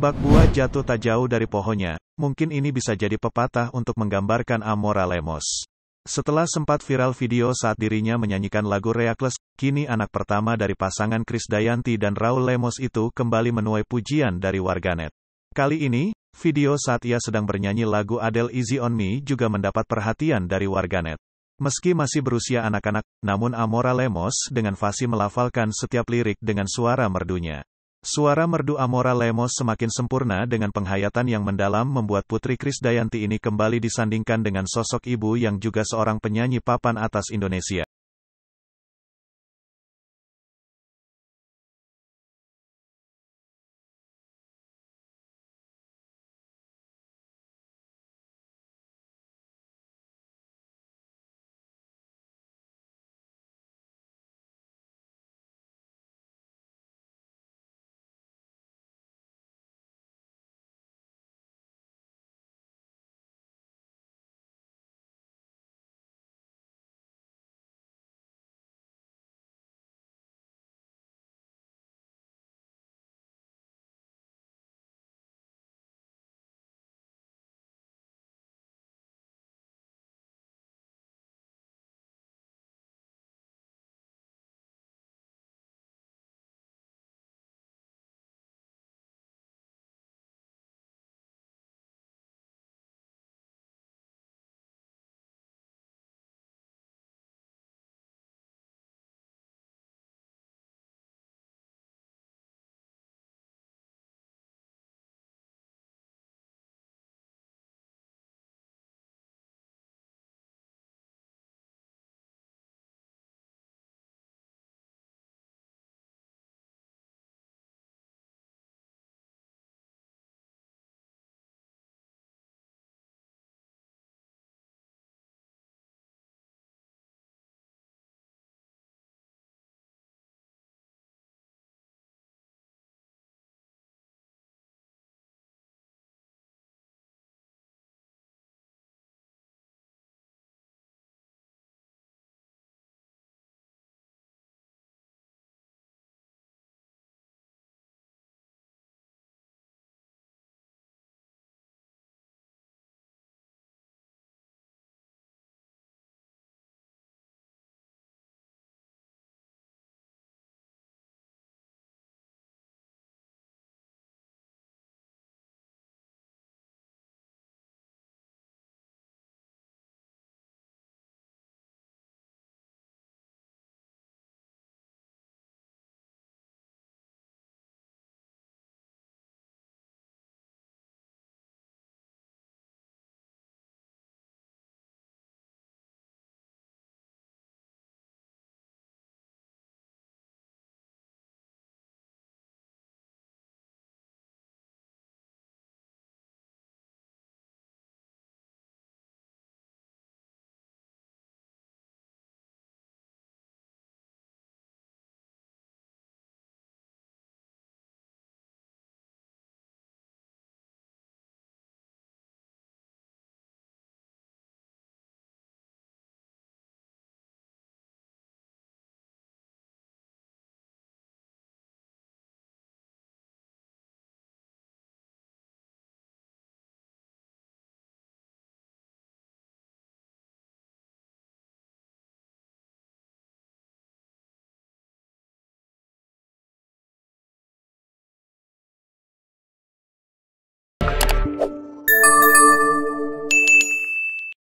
Bak buah jatuh tak jauh dari pohonnya, mungkin ini bisa jadi pepatah untuk menggambarkan Amora Lemos. Setelah sempat viral video saat dirinya menyanyikan lagu Reakles, kini anak pertama dari pasangan Chris Dayanti dan Raul Lemos itu kembali menuai pujian dari warganet. Kali ini, video saat ia sedang bernyanyi lagu Adele Easy On Me juga mendapat perhatian dari warganet. Meski masih berusia anak-anak, namun Amora Lemos dengan fasih melafalkan setiap lirik dengan suara merdunya. Suara merdu Amora Lemos semakin sempurna dengan penghayatan yang mendalam membuat Putri Krisdayanti ini kembali disandingkan dengan sosok ibu yang juga seorang penyanyi papan atas Indonesia.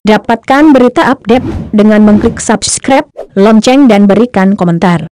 Dapatkan berita update dengan mengklik subscribe, lonceng dan berikan komentar.